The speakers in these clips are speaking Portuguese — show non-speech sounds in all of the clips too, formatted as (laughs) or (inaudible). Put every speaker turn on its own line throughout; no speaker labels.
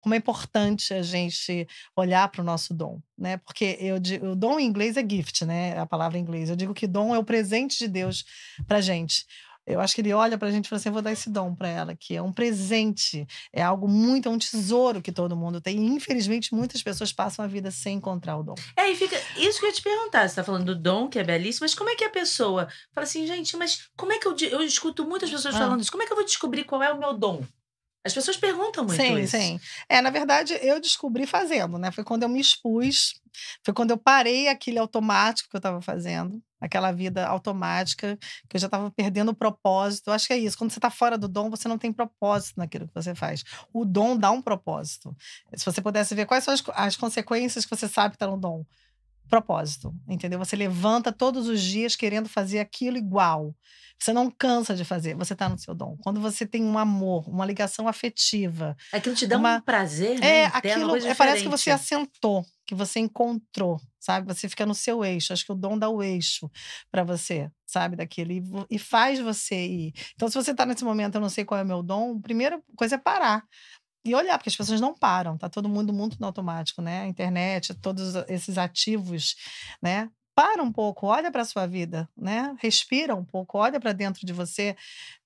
como é importante a gente olhar para o nosso dom, né? Porque eu, o dom em inglês é gift, né? A palavra em inglês. Eu digo que dom é o presente de Deus para gente. Eu acho que ele olha para a gente e fala assim: eu vou dar esse dom para ela, que é um presente, é algo muito, é um tesouro
que todo mundo tem. E, infelizmente,
muitas pessoas passam a vida sem encontrar o dom.
É, e fica. Isso que eu ia te perguntar: você está falando do dom, que é belíssimo, mas como é que a pessoa fala assim, gente, mas como é que eu. Eu escuto muitas pessoas ah. falando isso, como é que eu vou descobrir qual é o meu dom? As pessoas perguntam muito sim, isso. Sim, sim. É,
na verdade, eu descobri fazendo, né? Foi quando eu me expus, foi quando eu parei aquele automático que eu estava fazendo, aquela vida automática, que eu já estava perdendo o propósito. Eu acho que é isso. Quando você está fora do dom, você não tem propósito naquilo que você faz. O dom dá um propósito. Se você pudesse ver quais são as, as consequências que você sabe que tá no dom propósito, entendeu? Você levanta todos os dias querendo fazer aquilo igual. Você não cansa de fazer, você está no seu dom. Quando você tem um amor, uma ligação afetiva. Aquilo te dá uma... um prazer, né? É, aquilo é, parece que você assentou, que você encontrou, sabe? Você fica no seu eixo. Acho que o dom dá o eixo para você, sabe? Daquele. E, faz você ir. Então, se você está nesse momento, eu não sei qual é o meu dom, a primeira coisa é parar e olhar, porque as pessoas não param, tá todo mundo muito no automático, né? A internet, todos esses ativos, né? Para um pouco, olha para a sua vida, né? Respira um pouco, olha para dentro de você,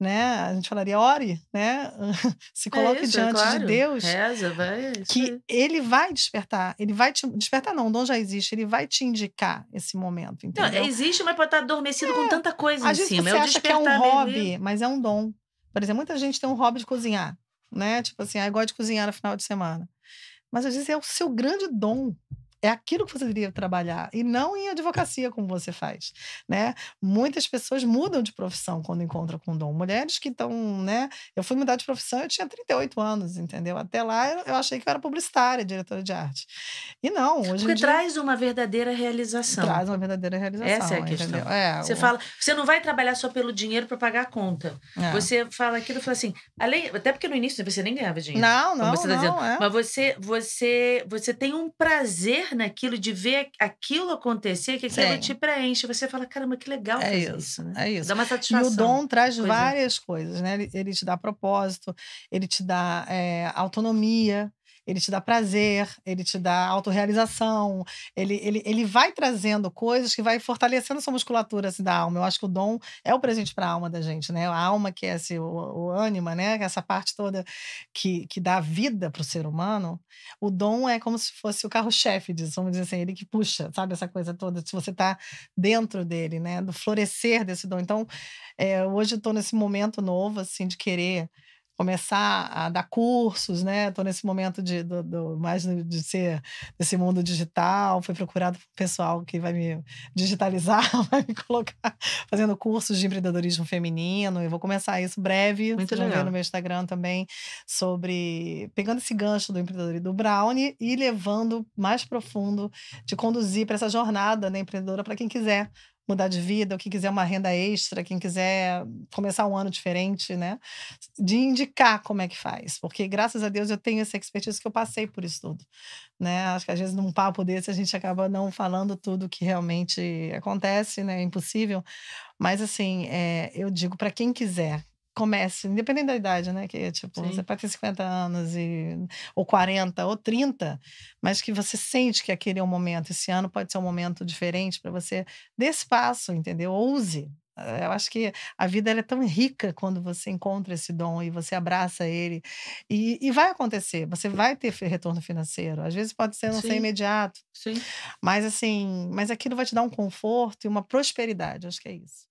né? A gente falaria ore, né? (laughs) Se é coloque é isso, diante é claro. de Deus. Reza,
vai. É que
aí. ele vai despertar, ele vai te despertar não, o dom já existe, ele vai te indicar
esse momento, entendeu? Não, existe, mas pode estar tá adormecido é. com tanta coisa a em gente, cima. É você acha que é um hobby, mesmo. Né?
mas é um dom. Por exemplo, muita gente tem um hobby de cozinhar né? Tipo assim, ah, eu gosto de cozinhar no final de semana. Mas às vezes é o seu grande dom. É aquilo que você deveria trabalhar e não em advocacia como você faz, né? Muitas pessoas mudam de profissão quando encontram com dom. Mulheres que estão, né? Eu fui mudar de profissão, eu tinha 38 anos, entendeu? Até lá eu achei que eu era publicitária, diretora de arte. E não, é hoje Porque em dia... traz
uma verdadeira realização. Traz uma verdadeira realização. Essa é a questão. É, você o... fala, você não vai trabalhar só pelo dinheiro para pagar a conta. É. Você fala aquilo, fala assim, além, até porque no início você nem ganhava dinheiro. Não, não, tá não, tá é. Mas você você você tem um prazer naquilo, de ver aquilo acontecer, que aquilo Sim. te preenche. Você fala, caramba, que legal é isso, isso, né? É isso. Dá uma satisfação. E o dom traz coisa. É.
várias coisas, né? Ele, ele, te dá propósito, ele te dá é, autonomia, ele te dá prazer, ele te dá autorrealização, ele, ele, ele vai trazendo coisas que vai fortalecendo sua musculatura assim, da alma. Eu acho que o dom é o presente para a alma da gente, né? A alma que é assim, o, o ânima, né? É essa parte toda que, que dá vida para o ser humano. O dom é como se fosse o carro-chefe disso, vamos dizer assim, ele que puxa, sabe? Essa coisa toda, se você está dentro dele, né? Do florescer desse dom. Então, é, hoje eu estou nesse momento novo, assim, de querer começar a dar cursos, né? Estou nesse momento de do, do, mais de ser desse mundo digital, fui procurado por pessoal que vai me digitalizar, (laughs) vai me colocar fazendo cursos de empreendedorismo feminino. Eu vou começar isso breve, Muito legal. ver no meu Instagram também sobre pegando esse gancho do empreendedorismo do Brownie e levando mais profundo de conduzir para essa jornada né, empreendedora para quem quiser mudar de vida, ou quem quiser uma renda extra, quem quiser começar um ano diferente, né? De indicar como é que faz, porque graças a Deus eu tenho essa expertise que eu passei por isso tudo, né? Acho que às vezes num papo desse a gente acaba não falando tudo que realmente acontece, né? É impossível, mas assim, é, eu digo para quem quiser comece, independente da idade, né? Que é, tipo, Sim. você pode ter 50 anos e, ou 40 ou 30, mas que você sente que aquele é o um momento. Esse ano pode ser um momento diferente para você. Dê espaço, entendeu? Ouse. Eh, eu acho que a vida é tão rica quando você encontra esse dom e você abraça ele. E, e vai acontecer, você vai ter retorno financeiro. Às vezes pode ser não Sim. ser imediato. Sim. Mas assim, mas aquilo vai te dar um conforto e uma prosperidade, acho que é isso.